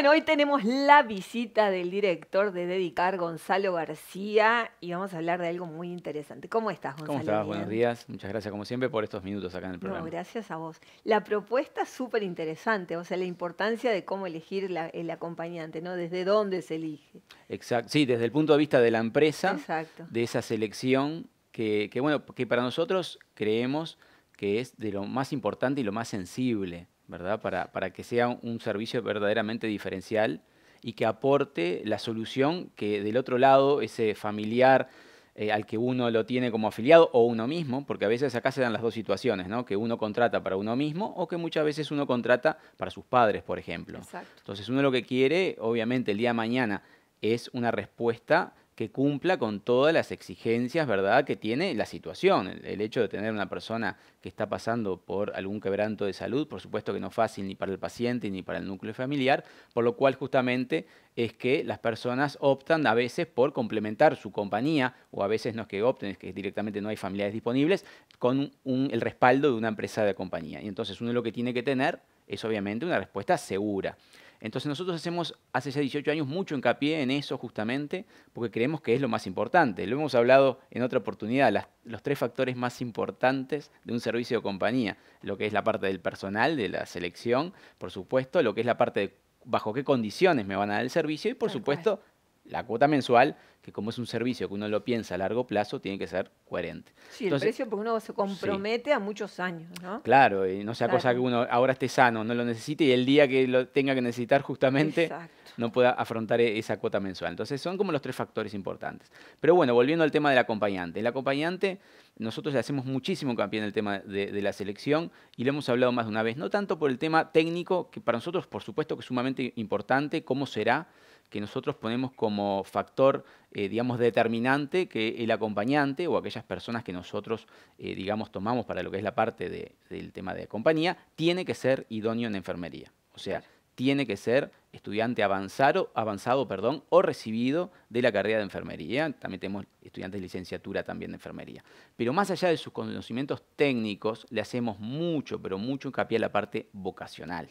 Bueno, hoy tenemos la visita del director de Dedicar, Gonzalo García, y vamos a hablar de algo muy interesante. ¿Cómo estás, Gonzalo? ¿Cómo estás? Buenos días. Muchas gracias, como siempre, por estos minutos acá en el programa. No, gracias a vos. La propuesta es súper interesante, o sea, la importancia de cómo elegir el acompañante, ¿no? Desde dónde se elige. Exacto. Sí, desde el punto de vista de la empresa, de esa selección que, bueno, que para nosotros creemos que es de lo más importante y lo más sensible para, que sea un servicio verdaderamente diferencial y que aporte la solución que del otro lado ese familiar eh, al que uno lo tiene como afiliado o uno mismo, porque a veces acá se dan las dos situaciones, ¿no? Que uno contrata para uno mismo o que muchas veces uno contrata para sus padres, por ejemplo. Entonces uno lo que quiere, obviamente, el día de mañana es una respuesta que cumpla con todas las exigencias, ¿verdad?, que tiene la situación. El, hecho de tener una persona que está pasando por algún quebranto de salud, por supuesto que no es fácil ni para el paciente ni para el núcleo familiar, por lo cual justamente es que las personas optan a veces por complementar su compañía, o a veces no es que opten, es que directamente no hay familiares disponibles, con el respaldo de una empresa de compañía. Y entonces uno lo que tiene que tener es obviamente una respuesta segura. Entonces nosotros hacemos hace ya 18 años mucho hincapié en eso justamente porque creemos que es lo más importante. Lo hemos hablado en otra oportunidad, los tres factores más importantes de un servicio de compañía. Lo que es la parte del personal, de la selección, por supuesto, lo que es la parte de bajo qué condiciones me van a dar el servicio y por supuesto la cuota mensual, que como es un servicio que uno lo piensa a largo plazo, tiene que ser coherente. Sí, el precio porque uno se compromete a muchos años, ¿no? Claro, y no sea cosa que uno ahora esté sano, no lo necesite y el día que lo tenga que necesitar justamente no pueda afrontar e-, esa cuota mensual. Entonces son como los tres factores importantes. Pero bueno, volviendo al tema del acompañante. El acompañante, nosotros le hacemos muchísimo campeón en el tema de, de la selección y lo hemos hablado más de una vez, no tanto por el tema técnico, que para nosotros por supuesto que es sumamente importante, cómo será, que nosotros ponemos como factor, eh, digamos, determinante que el acompañante o aquellas personas que nosotros, eh, digamos, tomamos para lo que es la parte del tema de compañía, tiene que ser idóneo en enfermería. O sea, tiene que ser estudiante avanzado, avanzado perdón, o recibido de la carrera de enfermería. También tenemos estudiantes de licenciatura también de enfermería. Pero más allá de sus conocimientos técnicos, le hacemos mucho, pero mucho hincapié a la parte vocacional.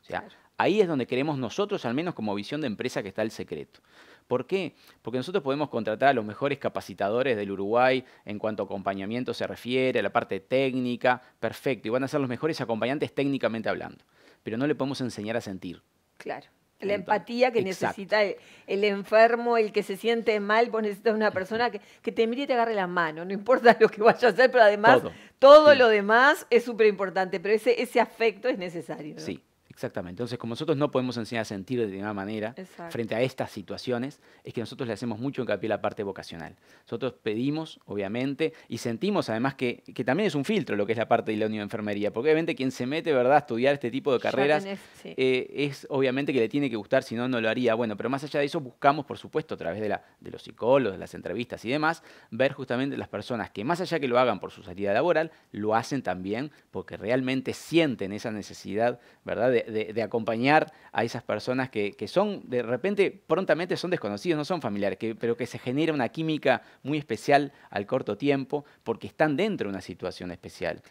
O sea, Ahí es donde queremos nosotros, al menos como visión de empresa, que está el secreto. ¿Por qué? Porque nosotros podemos contratar a los mejores capacitadores del Uruguay en cuanto a acompañamiento se refiere, a la parte técnica, perfecto, y van a ser los mejores acompañantes técnicamente hablando, pero no le podemos enseñar a sentir. Claro. La empatía que necesita el, enfermo, el que se siente mal, pues necesitas una persona que, te mire y te agarre la mano, no importa lo que vaya a hacer, pero además todo, lo demás es súper importante, pero ese, afecto es necesario. Sí, Exactamente. Entonces, como nosotros no podemos enseñar a sentir de ninguna manera frente a estas situaciones, es que nosotros le hacemos mucho hincapié a la parte vocacional. Nosotros pedimos, obviamente, y sentimos además que, que también es un filtro lo que es la parte de la unión de enfermería, porque obviamente quien se mete, ¿verdad?, a estudiar este tipo de carreras eh, es obviamente que le tiene que gustar, si no, no lo haría. Bueno, pero más allá de eso, buscamos, por supuesto, a través de, la, de los psicólogos, de las entrevistas y demás, ver justamente las personas que más allá que lo hagan por su salida laboral, lo hacen también porque realmente sienten esa necesidad, ¿verdad?, de, de, acompañar a esas personas que, son, de repente, prontamente son desconocidos, no son familiares, pero que se genera una química muy especial al corto tiempo porque están dentro de una situación especial.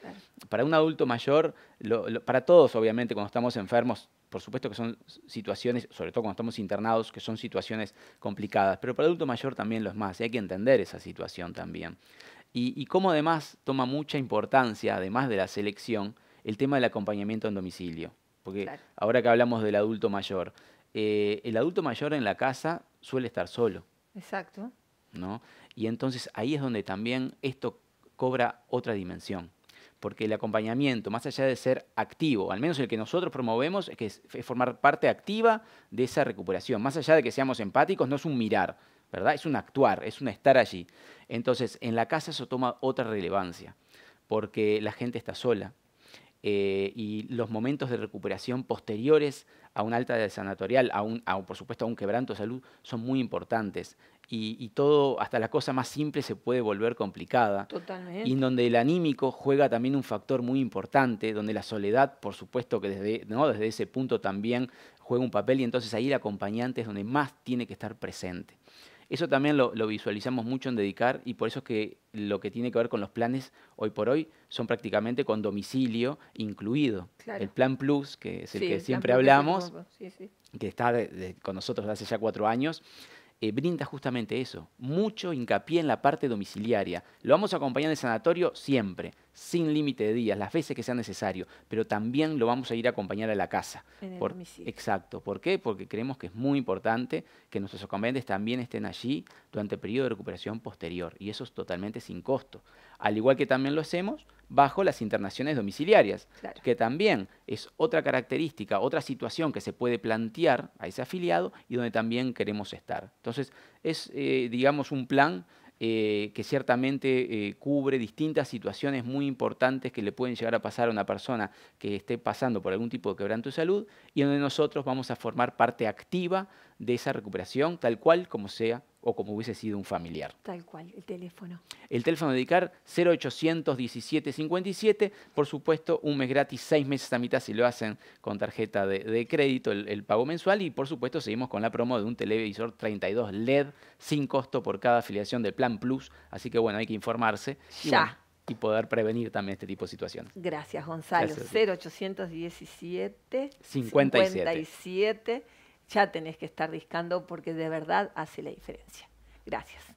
Para un adulto mayor, para todos, obviamente, cuando estamos enfermos, por supuesto que son situaciones, sobre todo cuando estamos internados, que son situaciones complicadas, pero para el adulto mayor también lo más, y hay que entender esa situación también. Y, y cómo además toma mucha importancia, además de la selección, el tema del acompañamiento en domicilio. Porque ahora que hablamos del adulto mayor, eh, el adulto mayor en la casa suele estar solo. Exacto. ¿no? Y entonces ahí es donde también esto cobra otra dimensión. Porque el acompañamiento, más allá de ser activo, al menos el que nosotros promovemos, es que formar parte activa de esa recuperación. Más allá de que seamos empáticos, no es un mirar, ¿verdad? Es un actuar, es un estar allí. Entonces, en la casa eso toma otra relevancia, porque la gente está sola, eh, y los momentos de recuperación posteriores a un alta de sanatorial, a un, por supuesto a un quebranto de salud, son muy importantes. Y, todo, hasta la cosa más simple se puede volver complicada. Totalmente. Y donde el anímico juega también un factor muy importante, donde la soledad, por supuesto que desde, desde ese punto también juega un papel y entonces ahí el acompañante es donde más tiene que estar presente. Eso también lo, visualizamos mucho en dedicar y por eso es que lo que tiene que ver con los planes hoy por hoy son prácticamente con domicilio incluido. El Plan Plus, que es el que siempre hablamos, que está con nosotros desde hace ya cuatro años, eh, brinda justamente eso, mucho hincapié en la parte domiciliaria. Lo vamos a acompañar en el sanatorio siempre, sin límite de días, las veces que sea necesario, pero también lo vamos a ir a acompañar a la casa. Exacto. ¿Por qué? Porque creemos que es muy importante que nuestros acompañantes también estén allí durante el periodo de recuperación posterior, y eso es totalmente sin costo. Al igual que también lo hacemos bajo las internaciones domiciliarias, que también es otra característica, otra situación que se puede plantear a ese afiliado y donde también queremos estar. Entonces, es, eh, digamos, un plan eh, que ciertamente eh, cubre distintas situaciones muy importantes que le pueden llegar a pasar a una persona que esté pasando por algún tipo de quebranto de salud y donde nosotros vamos a formar parte activa de esa recuperación, tal cual como sea o como hubiese sido un familiar. Tal cual, el teléfono. El teléfono dedicar 081757, Por supuesto, un mes gratis, seis meses a mitad si lo hacen con tarjeta de, crédito, el, pago mensual. Y por supuesto, seguimos con la promo de un televisor 32 LED sin costo por cada afiliación del Plan Plus. Así que bueno, hay que informarse. Y, poder prevenir también este tipo de situaciones. Gracias, Gonzalo. 0817 57 ya tenés que estar discando porque de verdad hace la diferencia. Gracias.